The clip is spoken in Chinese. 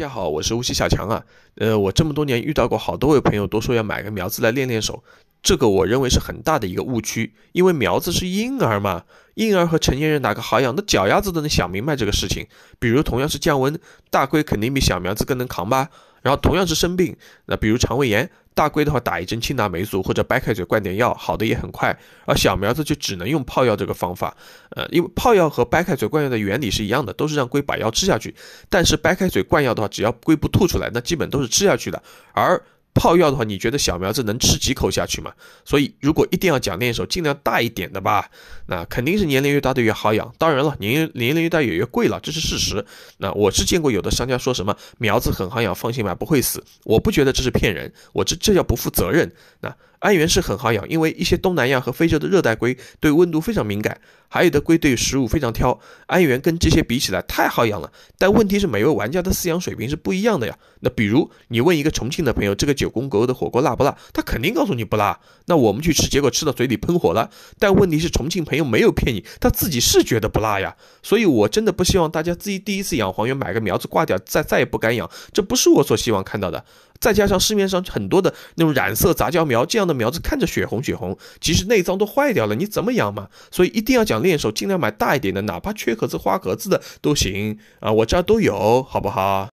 大家好，我是无锡小强啊。呃，我这么多年遇到过好多位朋友，都说要买个苗子来练练手，这个我认为是很大的一个误区，因为苗子是婴儿嘛，婴儿和成年人哪个好养？那脚丫子都能想明白这个事情。比如同样是降温，大龟肯定比小苗子更能扛吧？然后同样是生病，那比如肠胃炎。大龟的话，打一针青霉素或者掰开嘴灌点药，好的也很快。而小苗子就只能用泡药这个方法，呃，因为泡药和掰开嘴灌药的原理是一样的，都是让龟把药吃下去。但是掰开嘴灌药的话，只要龟不吐出来，那基本都是吃下去的。而泡药的话，你觉得小苗子能吃几口下去吗？所以如果一定要讲那手，尽量大一点的吧。那肯定是年龄越大的越好养，当然了，年年龄越大也越贵了，这是事实。那我是见过有的商家说什么苗子很好养，放心买不会死，我不觉得这是骗人，我这这叫不负责任。那安源是很好养，因为一些东南亚和非洲的热带龟对温度非常敏感，还有的龟对食物非常挑，安源跟这些比起来太好养了。但问题是每位玩家的饲养水平是不一样的呀。那比如你问一个重庆的朋友，这个九宫格的火锅辣不辣，他肯定告诉你不辣。那我们去吃，结果吃到嘴里喷火了。但问题是重庆朋友没有骗你，他自己是觉得不辣呀。所以我真的不希望大家自己第一次养黄缘，买个苗子挂掉，再再也不敢养，这不是我所希望看到的。再加上市面上很多的那种染色杂交苗，这样的苗子看着血红血红，其实内脏都坏掉了，你怎么养嘛？所以一定要讲练手，尽量买大一点的，哪怕缺壳子、花壳子的都行啊！我儿都有，好不好？